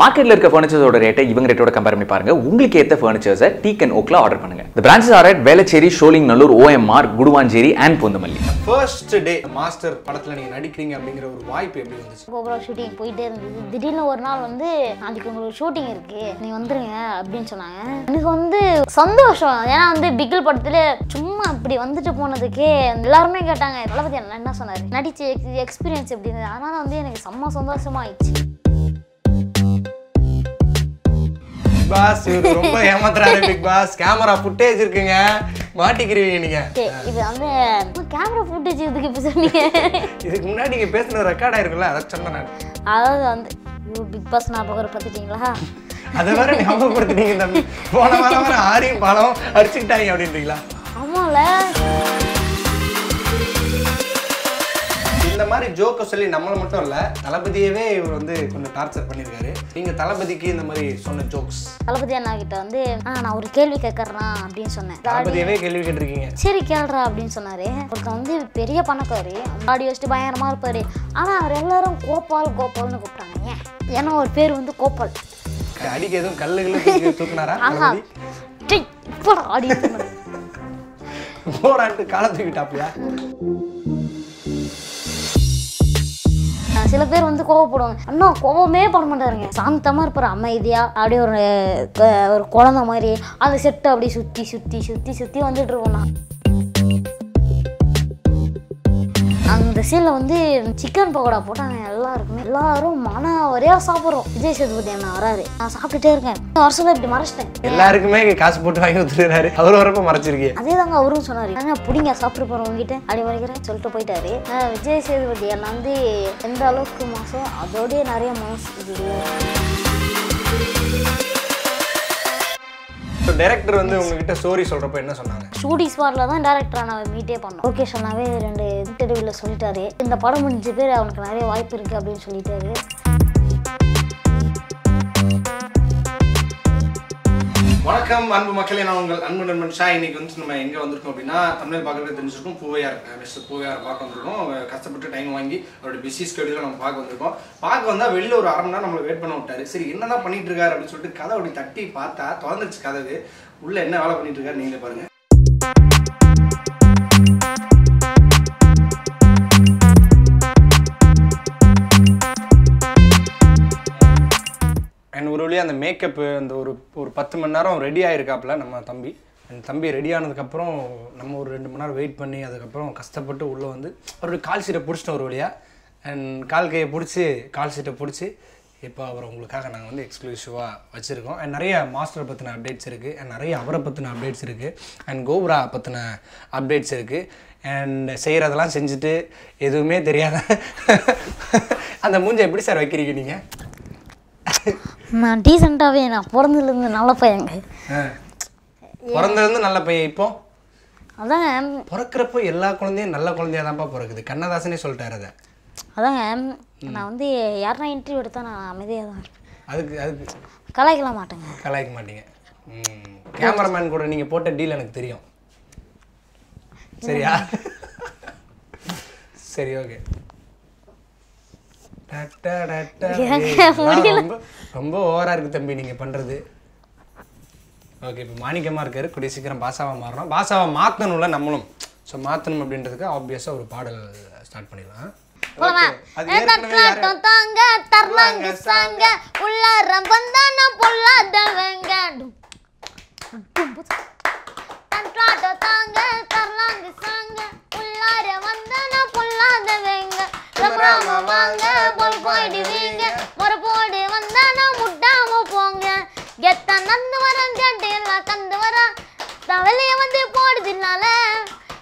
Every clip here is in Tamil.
மார்க்கெட்டில் இருக்க ஃபர்னிச்சர்ஸோட ரேட்டை இவங்க ரேட்டோட கம்பேர் பண்ணி பாருங்க உங்களுக்கு ஏற்ற ஃபர்னிச்சர்ஸை டீ கன் ஓக்ல ஆர்டர் பண்ணுங்க இந்த branches are at Velachery Sholinganallur OMR Guduvanchery and Poonamallee first day Master படத்தில் நீங்கள் நடிக்கிறீங்க அப்படிங்கிற ஒரு வாய்ப்பு எப்படி இருந்துச்சு கோபுரா ஷூட்டிங் போயிட்டே இருந்தது திடீர்னு ஒரு நாள் வந்து நாளைக்கு உங்களுக்கு ஷூட்டிங் இருக்கு நீ வந்துருங்க அப்படின்னு சொன்னாங்க எனக்கு வந்து சந்தோஷம் ஏன்னா வந்து பிகில் படத்தில் சும்மா அப்படி வந்துட்டு போனதுக்கே எல்லாருமே கேட்டாங்க இதெல்லாம் பற்றி என்ன சொன்னார் நடிச்சு எக்ஸ்பீரியன்ஸ் எப்படி இருந்தது அதனால் வந்து எனக்கு செம்ம ஆயிடுச்சு பிக் பாஸ் இவர் ரொம்ப ஏமாத்துறாரு பிக் பாஸ் கேமரா ஃபுட்டேஜ் இருக்குங்க மாட்டிக்கிறீங்க நீங்க இது வந்து கேமரா ஃபுட்டேஜ் இதுக்கு இப்ப சொன்னீங்க இதுக்கு முன்னாடி நீங்க பேசின ரெக்கார்ட் ஆயிருக்குல்ல அதை சொன்னேன் நான் அதாவது வந்து யூ பிக் பாஸ் ஞாபகம் பார்த்துட்டீங்களா அதை வேற ஞாபகப்படுத்தினீங்க தம்பி போன வாரம் வர ஆரியும் பாலம் அடிச்சுக்கிட்டாங்க அப்படின்றீங்களா ஆமாம்ல இந்த மாதிரி ஜோக்கை சொல்லி நம்மளை மட்டும் இல்லை தளபதியவே இவர் வந்து கொஞ்சம் டார்ச்சர் பண்ணியிருக்காரு நீங்கள் தளபதிக்கு இந்த மாதிரி சொன்ன ஜோக்ஸ் தளபதி அண்ணா கிட்ட வந்து நான் ஒரு கேள்வி கேட்கறேன் அப்படின்னு சொன்னேன் தளபதியவே கேள்வி கேட்டிருக்கீங்க சரி கேள்றா அப்படின்னு சொன்னாரு அவருக்கு வந்து பெரிய பணக்காரு ஆடி வச்சுட்டு பயங்கரமா இருப்பாரு ஆனால் அவர் எல்லாரும் கோபால் கோபால்னு கூப்பிட்டாங்க ஏன் ஏன்னா ஒரு பேர் வந்து கோபால் அடிக்க எதுவும் கல்லுகளை தூக்குனாரா ஆஹா போடா ஆடி போடான்ட்டு சில பேர் வந்து கோவப்படுவாங்க அண்ணா கோவமே பண்ண மாட்டாருங்க சாந்தமாக இருப்பார் அமைதியாக அப்படியே ஒரு ஒரு குழந்த மாதிரி அந்த செட்டு அப்படியே சுற்றி சுற்றி சுற்றி சுற்றி வந்துட்டு இருக்கோம்ண்ணா ஸ்பெஷலில் வந்து சிக்கன் பக்கோடா போட்டால் எல்லாருக்குமே எல்லாரும் மன வரையா சாப்பிட்றோம் விஜய் சேதுபதி அண்ணா வராரு நான் சாப்பிட்டுட்டே இருக்கேன் வருஷம் இப்படி மறைச்சிட்டேன் எல்லாருக்குமே காசு போட்டு வாங்கி கொடுத்துருக்காரு அவர் வரப்ப மறைச்சிருக்கேன் அதே தாங்க அவரும் சொன்னார் ஆனால் பிடிங்க சாப்பிட்டு போகிறோம் உங்ககிட்ட அப்படி வரைக்கிறேன் சொல்லிட்டு போயிட்டாரு விஜய் சேதுபதி அண்ணா வந்து எந்த அளவுக்கு மாசம் அதோடய நிறைய மாதம் இது ஸோ டேரக்டர் வந்து உங்ககிட்ட ஸ்டோரி சொல்கிறப்ப என்ன சொன்னாங்க ஷூட்டிங் ஸ்பாட்டில் தான் டேரக்டர் நான் மீட்டே பண்ணோம் ஓகே சொன்னாவே ரெண்டு இன்டர்வியூவில் சொல்லிட்டாரு இந்த படம் முடிஞ்ச பேர் அவனுக்கு நிறைய வாய்ப்பு இருக்குது அப்படின்னு சொல்லிட்டாரு வணக்கம் அன்பு மக்களே நான் உங்கள் அன்பு நண்பன் ஷா இன்னைக்கு வந்து நம்ம எங்கே வந்திருக்கோம் அப்படின்னா தமிழ் பார்க்கறது தெரிஞ்சிருக்கும் பூவையார் மிஸ்டர் பூவையார் பார்க்க வந்திருக்கோம் கஷ்டப்பட்டு டைம் வாங்கி அவருடைய பிஸி ஸ்கெடியூல நம்ம பார்க்க வந்திருக்கோம் பார்க்க வந்தால் வெளியில் ஒரு அரை மணி நேரம் நம்மளை வெயிட் பண்ண விட்டாரு சரி என்னதான் பண்ணிட்டு இருக்காரு அப்படின்னு சொல்லிட்டு கதை அப்படி தட்டி பார்த்தா திறந்துருச்சு கதை உள்ளே என்ன வேலை பண்ணிட்டு இருக்காரு நீங்களே பாருங்க சொல்லி அந்த மேக்கப்பு அந்த ஒரு ஒரு பத்து மணி நேரம் ரெடி ஆகிருக்காப்புல நம்ம தம்பி அந்த தம்பி ரெடி ஆனதுக்கப்புறம் நம்ம ஒரு ரெண்டு மணி நேரம் வெயிட் பண்ணி அதுக்கப்புறம் கஷ்டப்பட்டு உள்ளே வந்து அவருடைய கால் சீட்டை பிடிச்சிட்டோம் ஒரு வழியாக அண்ட் கால் கையை பிடிச்சி கால் சீட்டை பிடிச்சி இப்போ அவர் உங்களுக்காக நாங்கள் வந்து எக்ஸ்க்ளூசிவாக வச்சுருக்கோம் அண்ட் நிறைய மாஸ்டரை பற்றின அப்டேட்ஸ் இருக்குது அண்ட் நிறைய அவரை பற்றின அப்டேட்ஸ் இருக்குது அண்ட் கோபுரா பற்றின அப்டேட்ஸ் இருக்குது அண்ட் செய்கிறதெல்லாம் செஞ்சுட்டு எதுவுமே தெரியாத அந்த மூஞ்சை எப்படி சார் வைக்கிறீங்க நீங்கள் நான் டீசெண்டாகவே நான் பிறந்ததுலேருந்து நல்ல பையங்க பிறந்ததுலேருந்து நல்ல பையன் இப்போ அதான் பிறக்கிறப்போ எல்லா குழந்தையும் நல்ல குழந்தையாக தான்ப்பா பிறக்குது கண்ணதாசனே சொல்லிட்டாரு அதை அதாங்க நான் வந்து யாரா இன்டர்வியூ எடுத்தால் நான் அமைதியாக தான் அதுக்கு அதுக்கு கலாய்க்கலாம் மாட்டேங்க கலாய்க்க மாட்டீங்க கேமராமேன் கூட நீங்கள் போட்ட டீல் எனக்கு தெரியும் சரியா சரி ஓகே ரொம்ப ஓவரா இருக்கு தம்பி நீங்க பண்றது ஓகே இப்போ மாணிக்கமா இருக்காரு கூடிய சீக்கிரம் பாசாவாக மாறணும் பாசாவா மாற்றணும்ல நம்மளும் ஸோ மாற்றணும் அப்படின்றதுக்கு ஆப்வியஸாக ஒரு பாடல் ஸ்டார்ட் பண்ணிடலாம் தங்க தர்மங்க சாங்க உள்ளார வந்தான பொல்லாதவங்க தாங்க தர்லாங்க சாங்க உள்ளார வந்தான பொல்லாதவங்க கிளம்புறாம வாங்க போல் போயிடுவீங்க ஒரு போடு வந்தானா முட்டாம போங்க கெத்தா நந்து வரேன் கேட்டேன் தந்து வரா தவளைய வந்து போடுதுனால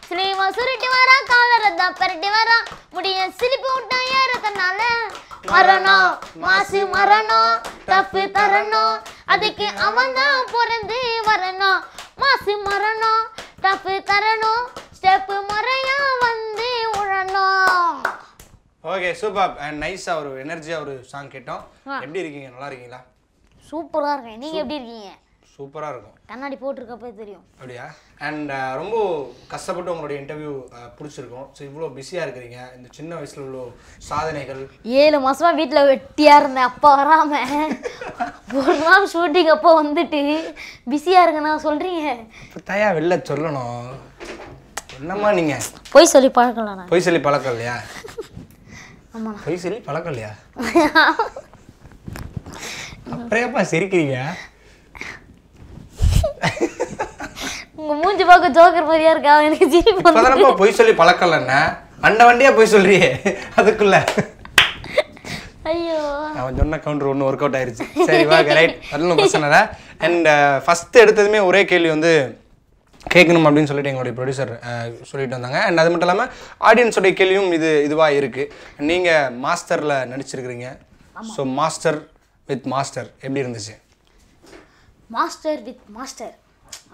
ஸ்லீவா சுருட்டி வரா காலரை தான் பரட்டி வரா முடிய சிலிப்பு விட்டா ஏறதுனால மரணம் மாசு மரணம் தப்பு தரணும் அதுக்கு அவன் தான் பிறந்து வரணும் மாசு மரணம் தப்பு தரணும் ஸ்டெப்பு முறையா வந்து உழணும் ஓகே சூப்பர் அண்ட் நைஸாக ஒரு எனர்ஜியாக ஒரு சாங் கேட்டோம் எப்படி இருக்கீங்க நல்லா இருக்கீங்களா சூப்பராக இருக்கேன் நீங்கள் எப்படி இருக்கீங்க சூப்பராக இருக்கும் கண்ணாடி போட்டிருக்கப்போ தெரியும் அப்படியா அண்ட் uh, ரொம்ப கஷ்டப்பட்டு உங்களுடைய இன்டர்வியூ uh, பிடிச்சிருக்கோம் ஸோ இவ்வளோ பிஸியாக இருக்கிறீங்க இந்த சின்ன வயசில் உள்ள சாதனைகள் ஏழு மாதமாக வீட்டில் வெட்டியாக இருந்தேன் அப்பா வராமல் ஒரு நாள் ஷூட்டிங் அப்போ வந்துட்டு பிஸியாக இருக்குண்ணா சொல்கிறீங்க இப்போ தயா வெளில சொல்லணும் என்னம்மா நீங்கள் போய் சொல்லி பழக்கலாம் போய் சொல்லி பழக்கம் இல்லையா பொய் சொல்லி பழக்கம் இல்லையா அப்புறையாப்பா சிரிக்கிறீங்க உங்க மூஞ்சி பார்க்க ஜோக்கர் மாதிரியா இருக்கா எனக்கு சிரிப்பு பொய் சொல்லி பழக்கம் இல்லைன்னா அண்ட வண்டியா பொய் சொல்றியே அதுக்குள்ள ஐயோ அவன் சொன்ன கவுண்டர் ஒன்று ஒர்க் அவுட் ஆயிருச்சு சரி வாங்க ரைட் வரணும் பசங்களை அண்ட் ஃபஸ்ட்டு எடுத்ததுமே ஒரே கேள்வி வந்து கேட்கணும் அப்படின்னு சொல்லிட்டு எங்களுடைய ப்ரொடியூசர் சொல்லிட்டு வந்தாங்க அண்ட் அது மட்டும் இல்லாமல் ஆடியன்ஸுடைய கேள்வியும் இது இதுவாக இருக்குது நீங்கள் மாஸ்டரில் நடிச்சிருக்கிறீங்க ஸோ மாஸ்டர் வித் மாஸ்டர் எப்படி இருந்துச்சு மாஸ்டர் வித் மாஸ்டர்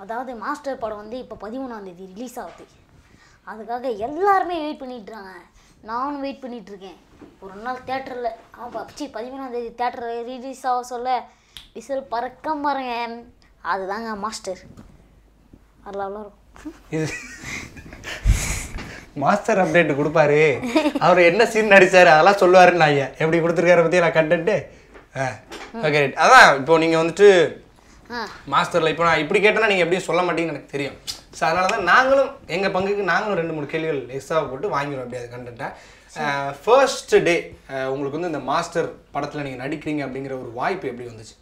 அதாவது மாஸ்டர் படம் வந்து இப்போ பதிமூணாந்தேதி ரிலீஸ் ஆகுது அதுக்காக எல்லாருமே வெயிட் பண்ணிட்டுறாங்க நானும் வெயிட் பண்ணிகிட்ருக்கேன் ஒரு நாள் தேட்டரில் ஆமாம் சி பதிமூணாந்தேதி தேட்டரில் ரிலீஸ் ஆக சொல்ல விசில் பறக்க மாறேங்க அதுதாங்க மாஸ்டர் இருக்கும் இது மாஸ்டர் அப்டேட் கொடுப்பாரு அவர் என்ன சீன் நடிச்சாரு அதெல்லாம் சொல்லுவாருன்னு ஐயா எப்படி கொடுத்துருக்காரு பற்றி நான் கண்டென்ட்டு ஓகே அதான் இப்போ நீங்கள் வந்துட்டு மாஸ்டரில் இப்போ நான் இப்படி கேட்டா நீங்கள் எப்படியும் சொல்ல மாட்டீங்கன்னு எனக்கு தெரியும் ஸோ அதனால தான் நாங்களும் எங்கள் பங்குக்கு நாங்களும் ரெண்டு மூணு கேள்விகள் எக்ஸ்ட்ராவாக போட்டு வாங்கிடுவோம் அப்படி அது கண்டென்ட்டாக ஃபர்ஸ்ட் டே உங்களுக்கு வந்து இந்த மாஸ்டர் படத்தில் நீங்கள் நடிக்கிறீங்க அப்படிங்கிற ஒரு வாய்ப்பு எப்படி வந்துச்சு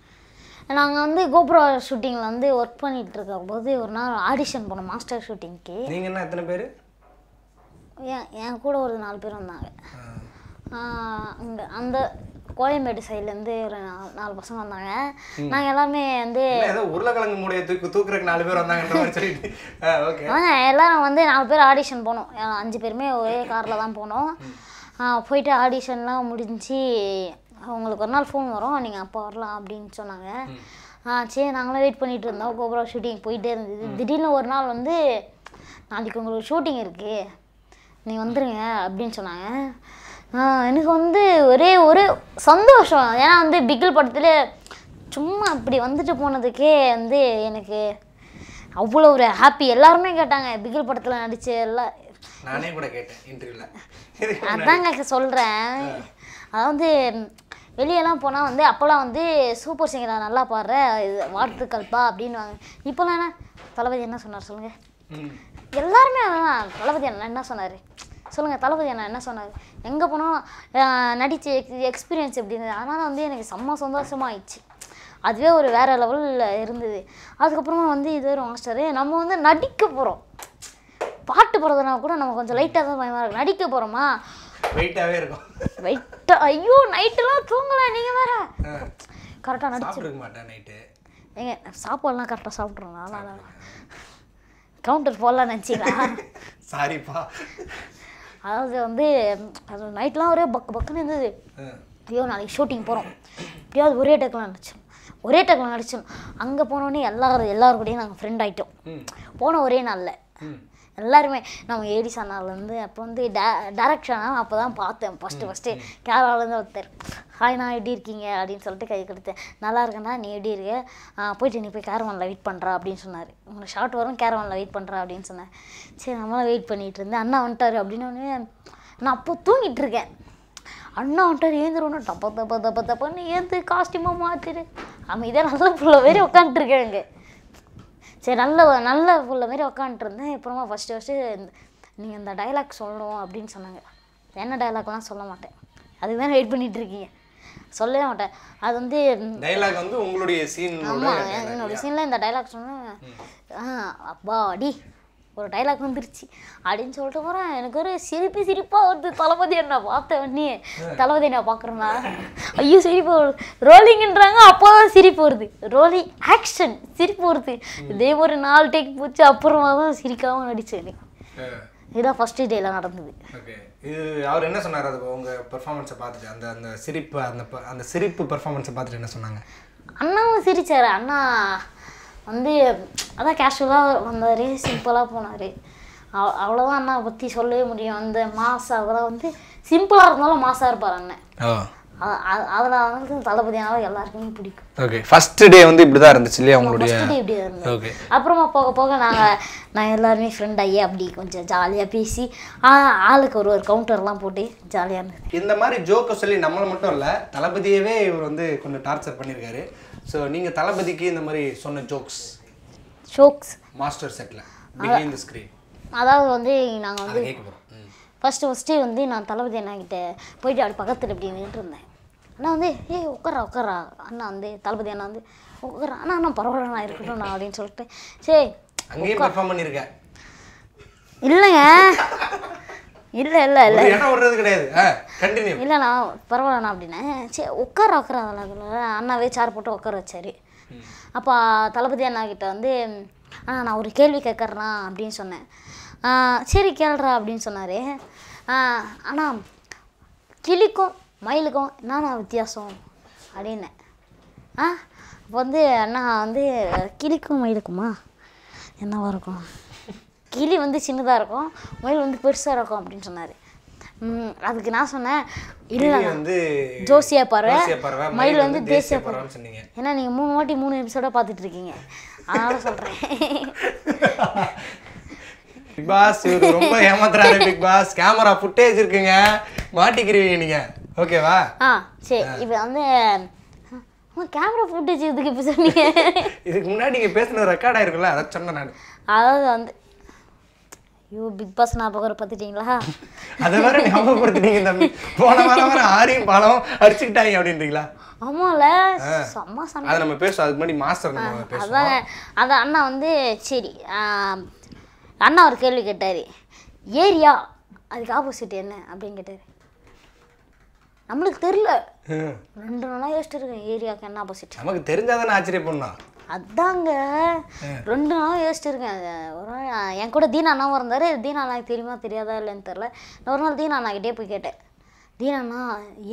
நாங்கள் வந்து கோபுரா ஷூட்டிங்கில் வந்து ஒர்க் பண்ணிட்டு இருக்க போது ஒரு நாள் ஆடிஷன் போனோம் மாஸ்டர் ஷூட்டிங்க்கு நீங்கள் என்ன எத்தனை பேர் என் என் கூட ஒரு நாலு பேர் வந்தாங்க அங்கே அந்த கோயம்பேடு சைட்லேருந்து ஒரு நாலு நாலு பசங்க வந்தாங்க நாங்கள் எல்லாருமே வந்து உருளைக்கிழங்கு மூடைய தூக்குறதுக்கு நாலு பேர் வந்தாங்க எல்லாரும் வந்து நாலு பேர் ஆடிஷன் போனோம் அஞ்சு பேருமே ஒரே காரில் தான் போனோம் போயிட்டு ஆடிஷன்லாம் முடிஞ்சு உங்களுக்கு ஒரு நாள் ஃபோன் வரும் நீங்கள் அப்போ வரலாம் அப்படின்னு சொன்னாங்க ஆ சரி நாங்களாம் வெயிட் பண்ணிகிட்டு இருந்தோம் கோபுரா ஷூட்டிங் போயிட்டே இருந்தது திடீர்னு ஒரு நாள் வந்து நாளைக்கு உங்களுக்கு ஷூட்டிங் இருக்குது நீ வந்துருங்க அப்படின்னு சொன்னாங்க எனக்கு வந்து ஒரே ஒரு சந்தோஷம் ஏன்னா வந்து பிகில் படத்தில் சும்மா அப்படி வந்துட்டு போனதுக்கே வந்து எனக்கு அவ்வளோ ஒரு ஹாப்பி எல்லாருமே கேட்டாங்க பிகில் படத்தில் நடிச்சு எல்லாம் நானே கூட கேட்டேன் இன்டர்வியூவில் அதாங்க சொல்கிறேன் அதாவது வெளியெல்லாம் போனால் வந்து அப்போல்லாம் வந்து சூப்பர் சிங்கர் நல்லா பாடுற இது வாழ்த்துக்கள்ப்பா வாங்க இப்போல்லாம் என்ன தளபதி என்ன சொன்னார் சொல்லுங்கள் எல்லாருமே அதான் தளபதி அண்ணா என்ன சொன்னார் சொல்லுங்கள் தளபதி அண்ணா என்ன சொன்னார் எங்கே போனால் நடித்த எக்ஸ்பீரியன்ஸ் எப்படி இருந்தது அதனால் வந்து எனக்கு செம்ம சந்தோஷமாக ஆயிடுச்சு அதுவே ஒரு வேறு லெவலில் இருந்தது அதுக்கப்புறமா வந்து இது ஒரு மாஸ்டரு நம்ம வந்து நடிக்க போகிறோம் பாட்டு போகிறதுனா கூட நம்ம கொஞ்சம் லைட்டாக தான் பயமாக இருக்கும் நடிக்க போகிறோமா வெயிட்டாவே இருக்கும் வெயிட் ஐயோ நைட்டெல்லாம் தூங்கல நீங்க வேற கரெக்டா நடிச்சிருக்க மாட்டேன் நைட்டு ஏங்க சாப்பாடுலாம் கரெக்டாக சாப்பிட்றோம் அதனால கவுண்டர் போடலாம் நினச்சிங்களா சாரிப்பா அதாவது வந்து அது நைட்லாம் ஒரே பக்கு பக்குன்னு இருந்தது ஐயோ நாளைக்கு ஷூட்டிங் போகிறோம் எப்படியாவது ஒரே டேக்கெலாம் நடிச்சோம் ஒரே டேக்கில் நடிச்சோம் அங்கே போனோடனே எல்லாரும் எல்லாருக்கூடையும் நாங்கள் ஃப்ரெண்ட் ஆகிட்டோம் போன ஒரே நாளில் எல்லாருமே நம்ம ஏடி சனாலேருந்து அப்போ வந்து டே டேரக்ஷனாக அப்போ தான் பார்த்தேன் ஃபஸ்ட்டு ஃபஸ்ட்டு கேரளாலேருந்து ஒருத்தர் ஹாய் நான் எப்படி இருக்கீங்க அப்படின்னு சொல்லிட்டு கை கொடுத்தேன் நல்லா இருக்கேன்னா நீ எப்படி இருக்க போயிட்டு நீ போய் கேரவானில் வெயிட் பண்ணுறா அப்படின்னு சொன்னார் உங்களுக்கு ஷார்ட் வரும் கேரவானில் வெயிட் பண்ணுறா அப்படின்னு சொன்னேன் சரி நம்மளாம் வெயிட் பண்ணிகிட்டு இருந்தேன் அண்ணா வந்துட்டார் அப்படின்னு நான் அப்போ தூங்கிட்டு இருக்கேன் அண்ணா வந்துட்டார் ஏந்திரணும் டப்ப தப்ப தப்ப தப்பன்னு ஏந்து காஸ்டியூமாக மாற்றிடு அமைதியாக நல்லா நல்ல பிள்ளை வேறு இருக்கேன் அங்கே சரி நல்ல நல்ல மாதிரி மாரி இருந்தேன் அப்புறமா ஃபஸ்ட்டு ஃபஸ்ட்டு நீங்கள் இந்த டைலாக் சொல்லணும் அப்படின்னு சொன்னாங்க என்ன டைலாக்லாம் சொல்ல மாட்டேன் அதுக்கு தான் வெயிட் பண்ணிகிட்ருக்கீங்க சொல்லவே மாட்டேன் அது வந்து டைலாக் வந்து உங்களுடைய சீன் ஆமாம் என்னுடைய சீனில் இந்த டைலாக் சொன்னால் அப்பா அடி ஒரு டைலாக் வந்துருச்சு அப்படின்னு சொல்லிட்டு போகிறேன் எனக்கு ஒரு சிரிப்பு சிரிப்பாக வருது தளபதி என்ன பார்த்த உடனே தளபதி என்ன பார்க்குறேன்னா ஐயோ சிரிப்பு வருது ரோலிங்கன்றாங்க அப்போ தான் சிரிப்பு வருது ரோலிங் ஆக்ஷன் சிரிப்பு வருது இதே ஒரு நாலு டேக் போச்சு அப்புறமா தான் சிரிக்காமல் நடித்தேன் இதுதான் ஃபர்ஸ்ட் டேல நடந்தது இது அவர் என்ன சொன்னார் அது உங்கள் பெர்ஃபார்மன்ஸை பார்த்துட்டு அந்த அந்த சிரிப்பு அந்த அந்த சிரிப்பு பெர்ஃபார்மன்ஸை பார்த்துட்டு என்ன சொன்னாங்க அண்ணாவும் சிரிச்சார் அண்ணா வந்து அதான் கேஷுவலாக வந்தார் சிம்பிளாக போனார் அவ் அவ்வளோதான் அண்ணாவை பற்றி சொல்லவே முடியும் அந்த மாசா அதெல்லாம் வந்து சிம்பிளாக இருந்தாலும் மாசாக இருப்பார் அண்ணன் அதனால வந்து தளபதியானால எல்லாருக்குமே பிடிக்கும் ஓகே ஃபர்ஸ்ட் டே வந்து இப்படி தான் இருந்துச்சு இல்லையா உங்களுடைய ஃபர்ஸ்ட் டே இப்படி இருந்துச்சு ஓகே அப்புறமா போக போக நாங்கள் நான் எல்லாருமே ஃப்ரெண்ட் ஆகி அப்படி கொஞ்சம் ஜாலியாக பேசி ஆளுக்கு ஒரு ஒரு கவுண்டர்லாம் போட்டு ஜாலியாக இருந்தது இந்த மாதிரி ஜோக்கை சொல்லி நம்மளை மட்டும் இல்லை தளபதியவே இவர் வந்து கொஞ்சம் டார்ச்சர் பண்ணியிருக்காரு ஸோ நீங்கள் தளபதிக்கு இந்த மாதிரி சொன்ன ஜோக்ஸ் ஜோக்ஸ் மாஸ்டர் செட்டில் பிஹைண்ட் தி ஸ்க்ரீன் அதாவது வந்து நாங்கள் வந்து ஃபஸ்ட்டு ஃபஸ்ட்டே வந்து நான் தளபதி அண்ணாக்கிட்ட போயிட்டு அப்படி பக்கத்தில் இப்படி நின்றுட்டு இருந்தேன் அண்ணா வந்து ஏய் உட்காரா உட்காரா அண்ணா வந்து தளபதி அண்ணா வந்து உட்காரா அண்ணா அண்ணா பரவாயில்ல நான் இருக்கட்டும் நான் அப்படின்னு சொல்லிட்டு சரி அங்கேயும் பர்ஃபார்ம் பண்ணியிருக்கேன் இல்லைங்க இல்லை இல்லை இல்லை விடுறது கிடையாது கண்டினியூ இல்லைண்ணா பரவாயில்லண்ணா அப்படின்னேன் சே உட்கார உட்கார அண்ணாவே சார் போட்டு உட்கார வச்சார் அப்போ தளபதி அண்ணா கிட்ட வந்து ஆ நான் ஒரு கேள்வி கேட்குறேண்ணா அப்படின்னு சொன்னேன் சரி கேள்றா அப்படின்னு சொன்னார் அண்ணா கிளிக்கும் மயிலுக்கும் என்னண்ணா வித்தியாசம் அப்படின்னேன் ஆ அப்போ வந்து அண்ணா வந்து கிளிக்கும் மயிலுக்குமா என்னவா இருக்கும் கிளி வந்து சின்னதாக இருக்கும் மயில் வந்து பெருசாக இருக்கும் அப்படின்னு சொன்னார் அதுக்கு நான் சொன்னேன் இல்லை வந்து ஜோசியா பறவை மயில் வந்து தேசிய பறவை சொன்னீங்க ஏன்னா நீங்கள் மூணு வாட்டி மூணு எபிசோடாக பார்த்துட்டு இருக்கீங்க அதனால சொல்கிறேன் பிக் பாஸ் இவர் ரொம்ப ஏமாத்துறாரு பிக் பாஸ் கேமரா ஃபுட்டேஜ் இருக்குங்க மாட்டிக்கிறீங்க நீங்கள் ஓகேவா ஆ சரி இப்போ வந்து கேமரா ஃபுட்டேஜ் இதுக்கு இப்போ சொன்னீங்க இதுக்கு முன்னாடி நீங்கள் பேசின ரெக்கார்ட் ஆயிருக்குல்ல அதை சொன்னேன் நான் அதாவது வந்து ஐயோ பிக் பாஸ் ஞாபகம் பார்த்துட்டீங்களா அதை வேற ஞாபகப்படுத்திட்டீங்க தம்பி போன வாரம் வர ஆரியும் பழம் அடிச்சுக்கிட்டாங்க அப்படின்றீங்களா ஆமால செம்ம சண்டை அதை நம்ம பேசுவோம் அதுக்கு முன்னாடி மாஸ்டர் நம்ம பேசுவோம் அதான் அந்த அண்ணா வந்து சரி அண்ணா ஒரு கேள்வி கேட்டார் ஏரியா அதுக்கு ஆப்போசிட் என்ன அப்படின்னு கேட்டார் நம்மளுக்கு தெரியல ரெண்டு நாளாக யோசிச்சுட்டு ஏரியாவுக்கு என்ன ஆப்போசிட் நமக்கு தெரிஞ்சாதானே ஆச்சரியப்படணும் அதாங்க ரெண்டு நாளும் யோசிச்சிருக்கேன் ஒரு நாள் என் கூட தீனா அண்ணா இருந்தார் தீனா அண்ணாக்கு தெரியுமா தெரியாதா இல்லைன்னு தெரில ஒரு நாள் தீனா அண்ணாக்கிட்டே போய் கேட்டேன் தீனா அண்ணா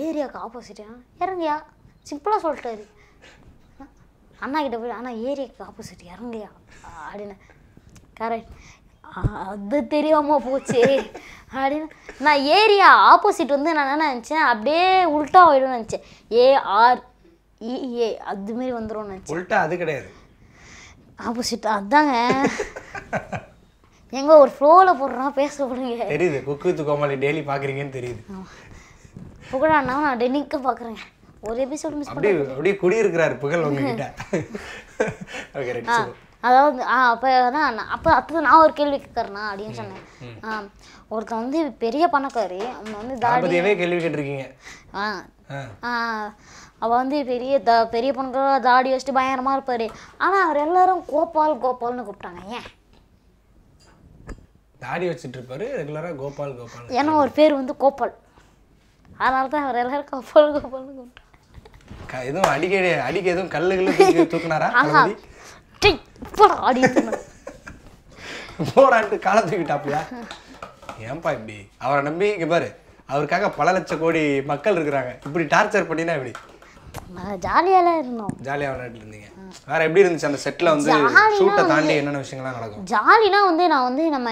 ஏரியாவுக்கு ஆப்போசிட்டா இறங்கியா சிம்பிளாக சொல்லிட்டாரு அண்ணா கிட்டே போய் அண்ணா ஏரியாவுக்கு ஆப்போசிட் இறங்கியா அப்படின்னு கரெக்ட் அது தெரியாமல் போச்சு அப்படின்னு நான் ஏரியா ஆப்போசிட் வந்து நான் என்ன நினச்சேன் அப்படியே உல்ட்டா ஆகிடும் நினச்சேன் ஏஆர் இஏ அது மாரி வந்துடும் நினச்சி உள்ட்டா அது கிடையாது ஆப்போசிட் அதாங்க எங்க ஒரு ஃப்ளோவில் போடுறான் பேச விடுங்க தெரியுது குக்கு வித் கோமாளி டெய்லி பார்க்குறீங்கன்னு தெரியுது புகழாண்ணா நான் டெனிக்கு பார்க்குறேங்க ஒரு எபிசோடு மிஸ் அப்படியே அப்படியே குடியிருக்கிறாரு புகழ் உங்ககிட்ட ஓகே ரைட் அதாவது ஆ அப்போ தான் அப்போ அப்போ நான் ஒரு கேள்வி கேட்குறேண்ணா அப்படின்னு சொன்னேன் ஒருத்தன் வந்து பெரிய பணக்காரி அவன் வந்து தாராளமே கேள்வி கேட்டிருக்கீங்க ஆ அவள் வந்து பெரிய த பெரிய பொண்ணுக்கு தாடி வச்சுட்டு பயங்கரமாக இருப்பார் ஆனால் அவர் எல்லாரும் கோபால் கோபால்னு கூப்பிட்டாங்க ஏன் தாடி வச்சுட்டு இருப்பாரு ரெகுலராக கோபால் கோபால் ஏன்னா ஒரு பேர் வந்து கோபால் அதனால தான் அவர் எல்லாரும் கோபால் கோபால்னு கூப்பிட்டாங்க எதுவும் அடிக்கடி அடிக்க எதுவும் கல்லுகளும் தூக்கினாரா ஆடி போராட்டு காலத்துக்கிட்டாப்பியா ஏன்பா இப்படி அவரை நம்பி இங்கே பாரு அவருக்காக பல லட்சம் கோடி மக்கள் இருக்கிறாங்க இப்படி டார்ச்சர் பண்ணினா எப்படி ஜாலியால இருந்தோம் ஜாலியா விளையாட்டு இருந்தீங்க வேற எப்படி இருந்துச்சு அந்த செட்ல வந்து ஷூட்டை தாண்டி என்னென்ன விஷயங்கள்லாம் நடக்கும் ஜாலினா வந்து நான் வந்து நம்ம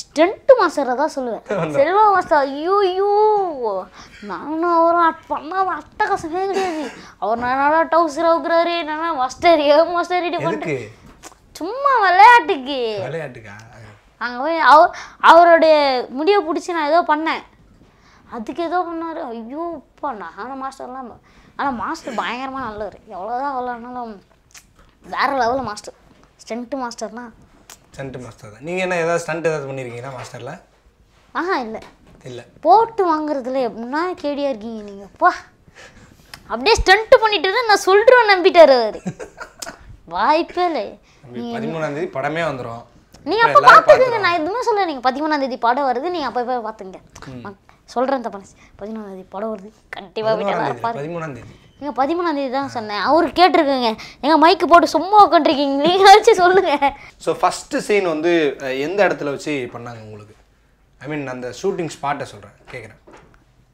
ஸ்டண்ட் மாஸ்டர் தான் சொல்லுவேன் செல்வா மாஸ்டர் ஐயோ ஐயோ நானும் அவரும் அட் பண்ணால் அட்ட கசமே கிடையாது அவர் நல்லா டவுசர் அவுக்குறாரு என்னன்னா மாஸ்டர் ஏ மாஸ்டர் ரெடி சும்மா விளையாட்டுக்கு விளையாட்டுக்கா அங்கே போய் அவர் அவருடைய முடியை பிடிச்சி நான் ஏதோ பண்ணேன் அதுக்கு ஏதோ பண்ணார் ஐயோ இப்போ நான் மாஸ்டர்லாம் ஆனால் மாஸ்டர் பயங்கரமாக நல்லவர் எவ்வளோதான் அவ்வளோனாலும் வேறு லெவலில் மாஸ்டர் ஸ்டண்ட்டு மாஸ்டர்னா ஸ்டண்ட்டு மாஸ்டர் தான் நீங்கள் என்ன ஏதாவது ஸ்டண்ட் ஏதாவது பண்ணியிருக்கீங்களா மாஸ்டரில் ஆஹா இல்லை இல்லை போட்டு வாங்குறதுல எப்படின்னா கேடியாக இருக்கீங்க நீங்கள் அப்பா அப்படியே ஸ்டண்ட்டு பண்ணிட்டு தான் நான் சொல்கிறோம் நம்பிட்டார் அவர் வாய்ப்பே இல்லை பதிமூணாம் தேதி படமே வந்துடும் நீங்க அப்போ பாத்துக்கங்க நான் எதுவுமே சொல்ல நீங்கள் பதிமூணாம் தேதி படம் வருது நீங்கள் அப்போ போய் பார்த்துங்க சொல்கிறேன் தப்பா பதிமூணாம் தேதி படம் வருது கண்டிப்பாக வீட்டில் இருப்பார் பதிமூணாம் தேதி எங்கள் பதிமூணாம் தேதி தான் சொன்னேன் அவர் கேட்டிருக்கோங்க எங்கள் மைக்கு போட்டு சும்மா உட்காந்துருக்கீங்க நீங்கள் வச்சு சொல்லுங்கள் ஸோ ஃபஸ்ட்டு சீன் வந்து எந்த இடத்துல வச்சு பண்ணாங்க உங்களுக்கு ஐ மீன் அந்த ஷூட்டிங் ஸ்பாட்டை சொல்கிறேன் கேட்குறேன்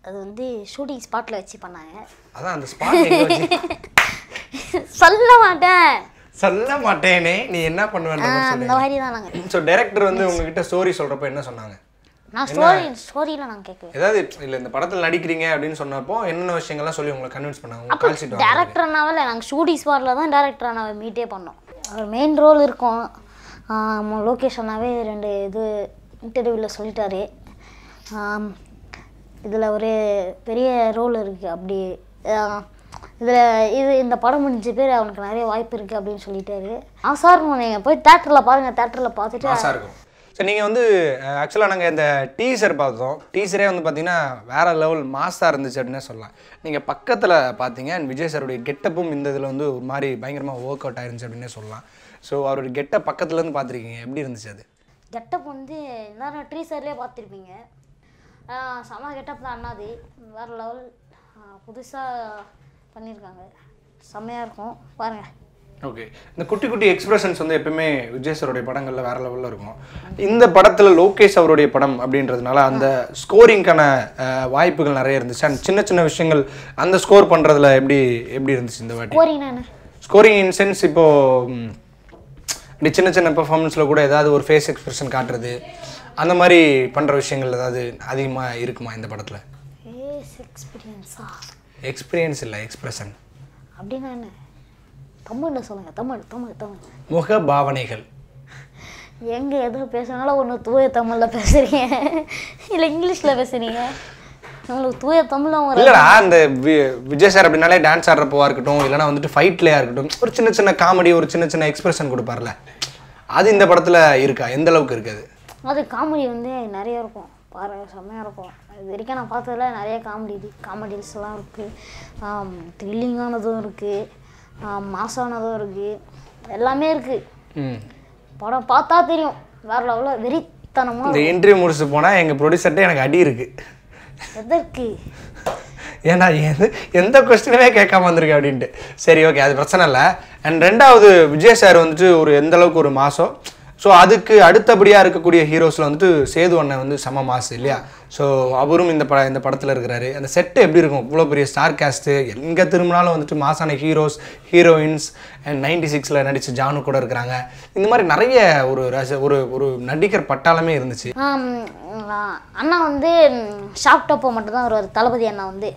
அது வந்து ஷூட்டிங் ஸ்பாட்டில் வச்சு பண்ணாங்க அதான் அந்த ஸ்பாட் சொல்ல மாட்டேன் சொல்ல மாட்டேனே நீ என்ன பண்ணுவேன்னு அந்த மாதிரி தான் நாங்கள் ஸோ டேரக்டர் வந்து உங்ககிட்ட ஸ்டோரி சொல்கிறப்ப என்ன சொன்னாங்க நான் ஸ்டோரி ஸ்டோரியில நான் கேட்கல ஏதாவது இல்ல இந்த படத்துல நடிக்கிறீங்க அப்படின்னு சொன்னப்போ என்னென்ன விஷயங்கள்லாம் சொல்லி உங்களை கன்வின்ஸ் பண்ணாங்க உங்க கால் சீட் டைரக்டர்னாவே பார்ல தான் டைரக்டர்னாவே மீட்டே பண்ணோம் அவர் மெயின் ரோல் இருக்கும் லொக்கேஷனாவே ரெண்டு இது இன்டர்வியூவில் சொல்லிட்டாரு இதில் ஒரு பெரிய ரோல் இருக்குது அப்படி இதில் இது இந்த படம் முடிஞ்ச பேர் அவனுக்கு நிறைய வாய்ப்பு இருக்குது அப்படின்னு சொல்லிட்டாரு ஆசார்னு நீங்கள் போய் தேட்டரில் பாருங்கள் தேட்டரில் பார்த்துட்டு ஸோ நீங்கள் வந்து ஆக்சுவலாக நாங்கள் இந்த டீசர் பார்த்தோம் டீசரே வந்து பார்த்தீங்கன்னா வேறு லெவல் மாஸாக இருந்துச்சு அப்படின்னே சொல்லலாம் நீங்கள் பக்கத்தில் பார்த்தீங்க அண்ட் விஜய் சாருடைய கெட்டப்பும் இந்த இதில் வந்து ஒரு மாதிரி பயங்கரமாக ஒர்க் அவுட் ஆயிருந்துச்சு அப்படின்னே சொல்லலாம் ஸோ அவருடைய கெட்ட பக்கத்துலேருந்து பார்த்துருக்கீங்க எப்படி இருந்துச்சு அது கெட்டப் வந்து எல்லாரும் டீசர்லேயே பார்த்துருப்பீங்க செம கெட்டப் தான் அண்ணாது வேறு லெவல் புதுசாக பண்ணியிருக்காங்க செம்மையாக இருக்கும் பாருங்கள் ஓகே இந்த குட்டி குட்டி எக்ஸ்பிரஷன்ஸ் வந்து எப்பயுமே விஜய் சருடைய படங்களில் வேற லெவலில் இருக்கும் இந்த படத்தில் லோகேஷ் அவருடைய படம் அப்படின்றதுனால அந்த ஸ்கோரிங்க்கான வாய்ப்புகள் நிறைய இருந்துச்சு அண்ட் சின்ன சின்ன விஷயங்கள் அந்த ஸ்கோர் பண்றதுல எப்படி எப்படி இருந்துச்சு இந்த வாட்டி ஸ்கோரிங் இன் சென்ஸ் இப்போது இப்படி சின்ன சின்ன பெர்ஃபார்மன்ஸில் கூட ஏதாவது ஒரு ஃபேஸ் எக்ஸ்பிரஷன் காட்டுறது அந்த மாதிரி பண்ணுற விஷயங்கள் ஏதாவது அதிகமாக இருக்குமா இந்த படத்தில் எக்ஸ்பீரியன்ஸ் இல்லை எக்ஸ்பிரஷன் அப்படின்னா தமிழில் சொல்லுங்க தமிழ் தமிழ் தமிழ் முக பாவனைகள் எங்கே எதோ பேசுனாலும் ஒன்று தூய தமிழில் பேசுறீங்க இல்லை இங்கிலீஷில் பேசுறீங்க நம்மளுக்கு தூய தமிழ் அவங்க இல்லைடா அந்த விஜய் சார் அப்படின்னாலே டான்ஸ் ஆடுறப்போவா இருக்கட்டும் இல்லைனா வந்துட்டு ஃபைட்லையாக இருக்கட்டும் ஒரு சின்ன சின்ன காமெடி ஒரு சின்ன சின்ன எக்ஸ்பிரஷன் கொடுப்பார்ல அது இந்த படத்தில் இருக்கா எந்த அளவுக்கு இருக்குது அது காமெடி வந்து நிறைய இருக்கும் பாரு செம்மையாக இருக்கும் இது வரைக்கும் நான் பார்த்ததுல நிறைய காமெடி காமெடிஸ்லாம் இருக்குது த்ரில்லிங்கானதும் இருக்குது மாசானதும் இருக்குது எல்லாமே இருக்குது படம் பார்த்தா தெரியும் வேற லெவலில் வெறித்தனமாக இந்த இன்டர்வியூ முடிச்சு போனால் எங்கள் ப்ரொடியூசர்கிட்ட எனக்கு அடி இருக்குது எதற்கு ஏன்னா எது எந்த கொஸ்டினுமே கேட்காம வந்திருக்கு அப்படின்ட்டு சரி ஓகே அது பிரச்சனை இல்லை அண்ட் ரெண்டாவது விஜய் சார் வந்துட்டு ஒரு எந்த அளவுக்கு ஒரு மாதம் ஸோ அதுக்கு அடுத்தபடியாக இருக்கக்கூடிய ஹீரோஸில் வந்துட்டு சேது அண்ணன் வந்து செம மாசு இல்லையா ஸோ அவரும் இந்த பட இந்த படத்தில் இருக்கிறாரு அந்த செட்டு எப்படி இருக்கும் இவ்வளோ பெரிய ஸ்டார் கேஸ்ட்டு எங்கே திரும்பினாலும் வந்துட்டு மாசான ஹீரோஸ் ஹீரோயின்ஸ் அண்ட் நைன்டி சிக்ஸில் நடித்த ஜானு கூட இருக்கிறாங்க இந்த மாதிரி நிறைய ஒரு ரச ஒரு ஒரு நடிகர் பட்டாளமே இருந்துச்சு அண்ணா வந்து ஷார்ட் டப்போ மட்டும்தான் வருவார் தளபதி அண்ணா வந்து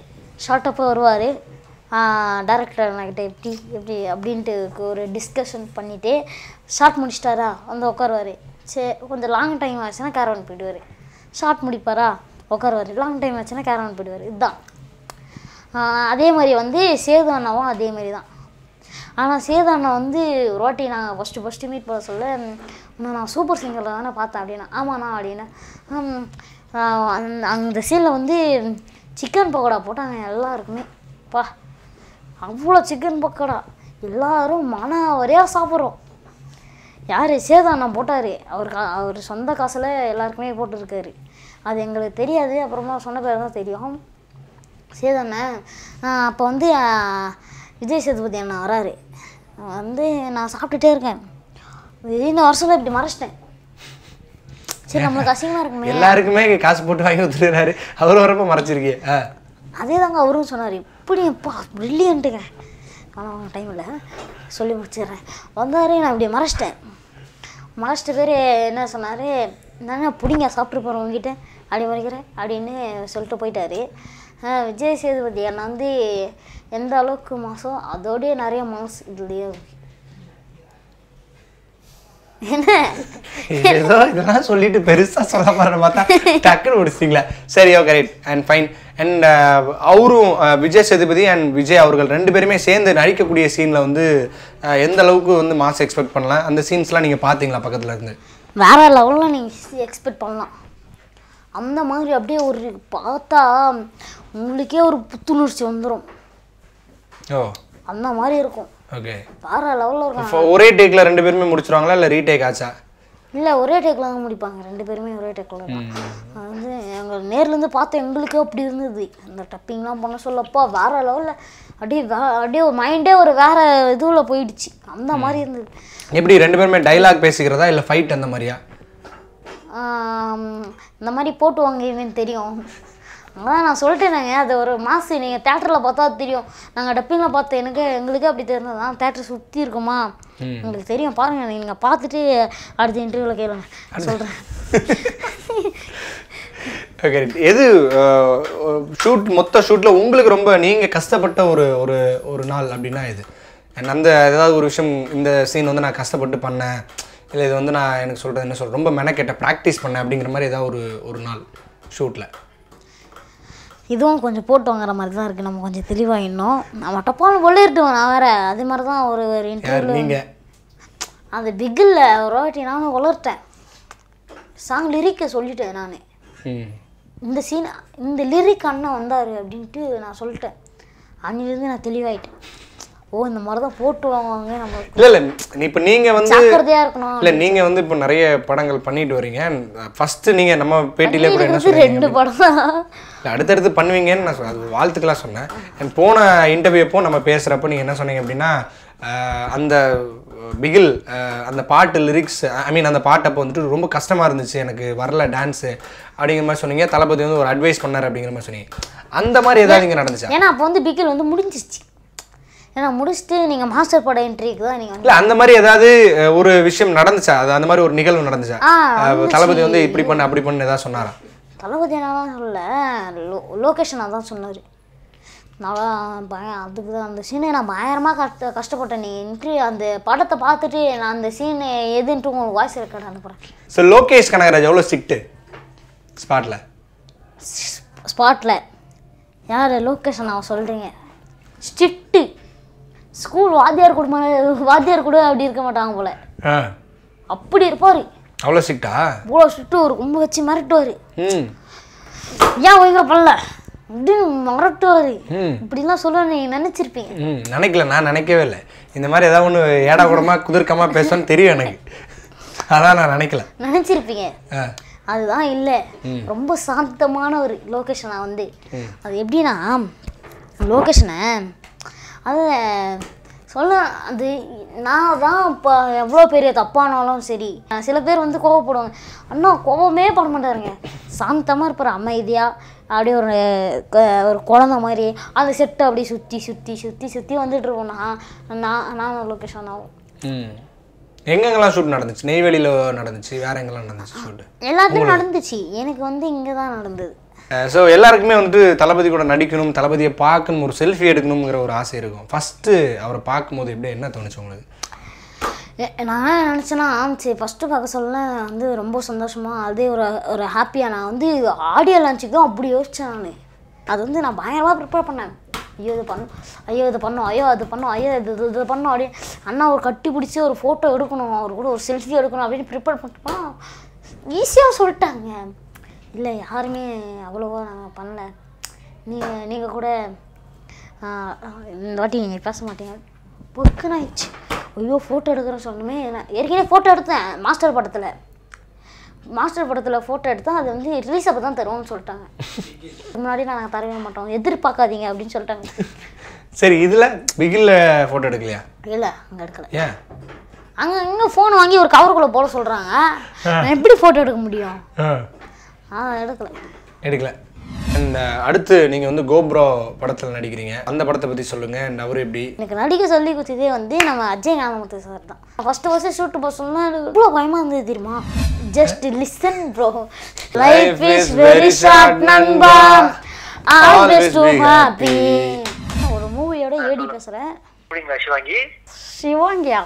ஷார்ட் டாப்பை வருவார் டேரக்டர் என்கிட்ட எப்படி எப்படி அப்படின்ட்டு ஒரு டிஸ்கஷன் பண்ணிவிட்டு ஷார்ட் முடிச்சிட்டாரா வந்து உட்காருவார் சரி கொஞ்சம் லாங் டைம் ஆச்சுன்னா கேரவன் போயிடுவார் ஷார்ட் முடிப்பாரா உட்காருவார் லாங் டைம் ஆச்சுன்னா கேரவன் போயிடுவார் இதுதான் அதே மாதிரி வந்து சேது அண்ணாவும் அதே மாதிரி தான் ஆனால் சேது அண்ணா வந்து ஒரு வாட்டி நாங்கள் ஃபஸ்ட்டு ஃபஸ்ட்டு மீட் பண்ண சொல்ல நான் சூப்பர் சிங்கரில் தானே பார்த்தேன் அப்படின்னா ஆமாண்ணா அப்படின்னா அந்த சீனில் வந்து சிக்கன் பகோடா போட்டாங்க எல்லாருக்குமே பா அவ்வளோ சிக்கன் பக்கோடா எல்லோரும் மன வரையாக சாப்பிட்றோம் யார் சேதாண்ணா போட்டார் அவர் கா அவர் சொந்த காசில் எல்லாருக்குமே போட்டிருக்காரு அது எங்களுக்கு தெரியாது அப்புறமா சொன்ன பேர் தான் தெரியும் சேதாண்ணே அப்போ வந்து விஜய் சேதுபதி அண்ணா வராரு வந்து நான் சாப்பிட்டுட்டே இருக்கேன் இந்த வருஷத்தில் இப்படி மறைச்சிட்டேன் சரி நம்மளுக்கு அசிங்கமாக இருக்கு எல்லாருக்குமே காசு போட்டு வாங்கி கொடுத்துருக்காரு அவர் வரப்போ மறைச்சிருக்கேன் அதே தாங்க அவரும் சொன்னார் அப்படியேப்பா ப்ரில்லியண்ட்டுங்க ஆனால் டைம் இல்லை சொல்லி முடிச்சிடுறேன் வந்தார் நான் அப்படியே மறைச்சிட்டேன் மறைச்சிட்டு பேர் என்ன சொன்னார் நான் பிடிங்க சாப்பிட்டு போகிறோம் உங்ககிட்ட அப்படி மறைக்கிறேன் அப்படின்னு சொல்லிட்டு போயிட்டார் விஜய் சேதுபதி என்னை வந்து எந்த அளவுக்கு மாதம் அதோடய நிறைய மாதம் இதுலேயே என்ன ஏதோ இதெல்லாம் சொல்லிட்டு பெருசா சொல்ல போறேன்னு பார்த்தா டக்குன்னு முடிச்சிட்டீங்களா சரி okay right and fine and அவரும் uh, விஜய் சேதுபதி அண்ட் விஜய் அவர்கள் ரெண்டு பேருமே சேர்ந்து நடிக்கக்கூடிய சீனில் வந்து uh, எந்த அளவுக்கு வந்து மாஸ் எக்ஸ்பெக்ட் பண்ணலாம் அந்த சீன்ஸ்லாம் நீங்கள் பார்த்தீங்களா பக்கத்தில் இருந்து வேற லெவலில் நீங்கள் எக்ஸ்பெக்ட் பண்ணலாம் அந்த மாதிரி அப்படியே ஒரு பார்த்தா உங்களுக்கே ஒரு புத்துணர்ச்சி வந்துடும் ஓ அந்த மாதிரி இருக்கும் ஓகே வேற லெவலில் இருக்காங்க ஒரே டேக்கில் ரெண்டு பேருமே முடிச்சிருவாங்களா இல்லை ரீடேக் ஆச்சா இல்லை ஒரே டேக்கில் தான் முடிப்பாங்க ரெண்டு பேருமே ஒரே டேக்கில் தான் வந்து எங்கள் நேர்லேருந்து பார்த்து எங்களுக்கே அப்படி இருந்தது அந்த டப்பிங்லாம் பண்ண சொல்லப்போ வேற லெவலில் அப்படியே வே அப்படியே ஒரு மைண்டே ஒரு வேற இதுவில் போயிடுச்சு அந்த மாதிரி இருந்தது எப்படி ரெண்டு பேருமே டைலாக் பேசிக்கிறதா இல்லை ஃபைட் அந்த மாதிரியா இந்த மாதிரி போட்டுவாங்க இவன் தெரியும் அதான் நான் சொல்லிட்டேனேங்க அது ஒரு மாசு நீங்கள் தேட்டரில் பார்த்தா தெரியும் நாங்கள் டப்பிங்கில் பார்த்த எனக்கு எங்களுக்கே அப்படி தெரிஞ்சது தான் தேட்டர் சுற்றி இருக்குமா உங்களுக்கு தெரியும் பாருங்கள் நீங்கள் பார்த்துட்டு அடுத்த இன்டர்வியூவில் கேளுங்க சொல்கிறேன் எது ஷூட் மொத்த ஷூட்டில் உங்களுக்கு ரொம்ப நீங்கள் கஷ்டப்பட்ட ஒரு ஒரு ஒரு நாள் அப்படின்னா இது அந்த ஏதாவது ஒரு விஷயம் இந்த சீன் வந்து நான் கஷ்டப்பட்டு பண்ணேன் இல்லை இது வந்து நான் எனக்கு சொல்கிறது என்ன சொல்கிறேன் ரொம்ப மெனக்கெட்ட ப்ராக்டிஸ் பண்ணேன் அப்படிங்கிற மாதிரி ஏதாவது ஒரு ஒரு நாள் ஷூட்டில் இதுவும் கொஞ்சம் போட்டு வாங்குற மாதிரி தான் இருக்குது நம்ம கொஞ்சம் தெளிவாக இன்னும் நம்ம டப்பான்னு ஒள்ளிருட்டுவோம் நான் வேறு அதே மாதிரி தான் ஒரு ஒரு இன்டர்வியூ அந்த பிகில் ஒரு வாட்டி நானும் உளர்ட்டேன் சாங் லிரிக்கை சொல்லிட்டேன் நான் இந்த சீன் இந்த லிரிக் அண்ணன் வந்தார் அப்படின்ட்டு நான் சொல்லிட்டேன் அங்கிருந்து நான் தெளிவாயிட்டேன் ஓ இந்த மாதிரி தான் போட்டு வாங்குவாங்க நம்ம இல்லை இல்லை இப்போ நீங்கள் வந்து ஜாக்கிரதையாக இருக்கணும் இல்லை நீங்கள் வந்து இப்போ நிறைய படங்கள் பண்ணிட்டு வரீங்க ஃபஸ்ட்டு நீங்கள் நம்ம பேட்டியிலே கூட என்ன ரெண்டு படம் இல்லை அடுத்தடுத்து பண்ணுவீங்கன்னு நான் அது வாழ்த்துக்கெல்லாம் சொன்னேன் போன இன்டர்வியூப்போ நம்ம பேசுகிறப்போ நீங்கள் என்ன சொன்னீங்க அப்படின்னா அந்த பிகில் அந்த பாட்டு லிரிக்ஸ் ஐ மீன் அந்த பாட்டு அப்போ வந்துட்டு ரொம்ப கஷ்டமாக இருந்துச்சு எனக்கு வரல டான்ஸு அப்படிங்கிற மாதிரி சொன்னீங்க தளபதி வந்து ஒரு அட்வைஸ் பண்ணார் அப்படிங்கிற மாதிரி சொன்னீங்க அந்த மாதிரி ஏதாவது இங்கே நடந்துச்சு ஏன்னா அப்போ வந்து பிகில் வந்து முடிஞ்சிச்சு ஏன்னா முடிச்சுட்டு நீங்கள் மாஸ்டர் பட என்ட்ரிக்கு தான் நீங்கள் இல்லை அந்த மாதிரி ஏதாவது ஒரு விஷயம் நடந்துச்சா அது அந்த மாதிரி ஒரு நிகழ்வு நடந்துச்சா தளபதி வந்து இப்படி பண்ணு அப்படி பண்ணு ஏதாவது சொன்னாரா தளபதி என்னதான் சொல்லல லோ லொக்கேஷன் அதான் சொன்னார் நான் பயம் அதுக்கு தான் அந்த சீனை நான் பயங்கரமாக கஷ்ட கஷ்டப்பட்டேன் நீ இன்ட்ரி அந்த படத்தை பார்த்துட்டு நான் அந்த சீன் எதுன்ட்டு உங்களுக்கு வாய்ஸ் இருக்கேன் அனுப்புகிறேன் ஸோ லோகேஷ் கனகராஜ் எவ்வளோ ஸ்ட்ரிக்ட்டு ஸ்பாட்டில் ஸ்பாட்டில் யார் லோகேஷன் அவன் சொல்கிறீங்க ஸ்ட்ரிக்ட் ஸ்கூல் வாத்தியார் குடும்பம் வாத்தியார் கூட அப்படி இருக்க மாட்டாங்க போல அப்படி இருப்பார் அவ்வளோ ஸ்ட்ரிக்டா இவ்வளோ ஸ்ட்ரிக்ட்டு ஒரு கும்ப வச்சு மிரட்டுவார் ஏன் ஒழுங்காக பண்ணல அப்படின்னு மிரட்டுவார் இப்படிலாம் சொல்ல நீ நினச்சிருப்பீங்க நினைக்கல நான் நினைக்கவே இல்லை இந்த மாதிரி ஏதாவது ஒன்று ஏடா கூடமாக குதிர்க்கமாக பேசணும்னு தெரியும் எனக்கு அதான் நான் நினைக்கல நினச்சிருப்பீங்க அதுதான் இல்லை ரொம்ப சாந்தமான ஒரு லொக்கேஷனாக வந்து அது எப்படின்னா லொக்கேஷனை அது சொல்ல அது நான் தான் இப்போ எவ்வளோ பெரிய தப்பானாலும் சரி சில பேர் வந்து கோவப்படுவாங்க அண்ணா கோவமே பண்ண மாட்டாருங்க சாந்தமாக இருப்பார் அமைதியாக அப்படியே ஒரு ஒரு குழந்த மாதிரி அந்த செட்டை அப்படியே சுற்றி சுற்றி சுற்றி சுற்றி வந்துட்டு இருப்போம் நான் நான் லொக்கேஷன் ஆகும் எங்கெங்கெல்லாம் ஷூட் நடந்துச்சு நெய்வேலியில் நடந்துச்சு வேற எங்கெல்லாம் நடந்துச்சு ஷூட் எல்லாத்துலேயும் நடந்துச்சு எனக்கு வந்து இங்கே தான் நடந்தது ஸோ எல்லாருக்குமே வந்துட்டு தளபதி கூட நடிக்கணும் தளபதியை பார்க்கணும் ஒரு செல்ஃபி எடுக்கணுங்கிற ஒரு ஆசை இருக்கும் ஃபஸ்ட்டு அவரை பார்க்கும்போது எப்படி என்ன தோணுச்சு உங்களுக்கு நான் நினச்சேன்னா சரி ஃபஸ்ட்டு பார்க்க சொல்ல வந்து ரொம்ப சந்தோஷமாக அதே ஒரு ஒரு ஹாப்பியாக நான் வந்து ஆடியோ லான்ச்சுக்கு தான் அப்படி யோசித்தேன் நான் அது வந்து நான் பயங்கரமாக ப்ரிப்பேர் பண்ணேன் ஐயோ இது பண்ணும் ஐயோ இது பண்ணும் ஐயோ அது பண்ணும் ஐயோ இது இது இது பண்ணும் அப்படின்னு அண்ணா ஒரு கட்டி பிடிச்சி ஒரு ஃபோட்டோ எடுக்கணும் அவர் கூட ஒரு செல்ஃபி எடுக்கணும் அப்படின்னு ப்ரிப்பேர் பண்ணிட்டு ஈஸியாக சொல்லிட்டாங்க இல்லை யாருமே அவ்வளோவா நாங்கள் பண்ணல நீங்கள் நீங்கள் கூட இந்த வாட்டி நீங்கள் பேச மாட்டீங்க பொக்குன்னு ஆயிடுச்சு ஐயோ ஃபோட்டோ எடுக்கிறேன்னு சொன்னமே நான் ஏற்கனவே ஃபோட்டோ எடுத்தேன் மாஸ்டர் படத்தில் மாஸ்டர் படத்தில் ஃபோட்டோ எடுத்தால் அது வந்து ரிலீஸ் அப்போ தான் தருவோம்னு சொல்லிட்டாங்க முன்னாடி நாங்கள் தரவே மாட்டோம் எதிர்பார்க்காதீங்க அப்படின்னு சொல்லிட்டாங்க சரி இதில் பிகில்ல ஃபோட்டோ எடுக்கலையா இல்லை அங்கே எடுக்கல ஏன் அங்கே இங்கே ஃபோன் வாங்கி ஒரு கவருக்குள்ளே போட சொல்கிறாங்க எப்படி ஃபோட்டோ எடுக்க முடியும் எடுக்கல எடுக்கல அண்ட் அடுத்து நீங்கள் வந்து கோப்ரோ படத்தில் நடிக்கிறீங்க அந்த படத்தை பற்றி சொல்லுங்கள் அண்ட் எப்படி எனக்கு நடிக்க சொல்லி கொடுத்ததே வந்து நம்ம அஜய் ராமமூர்த்தி சார் தான் ஃபஸ்ட்டு ஃபஸ்ட்டு ஷூட் போக சொன்னால் எனக்கு பயமா இருந்தது தெரியுமா just listen bro life is very short நண்பா ஆல்வேஸ் டு ஹாப்பி ஒரு மூவியோட ஏடி பேசுகிறேன் சிவாங்கியா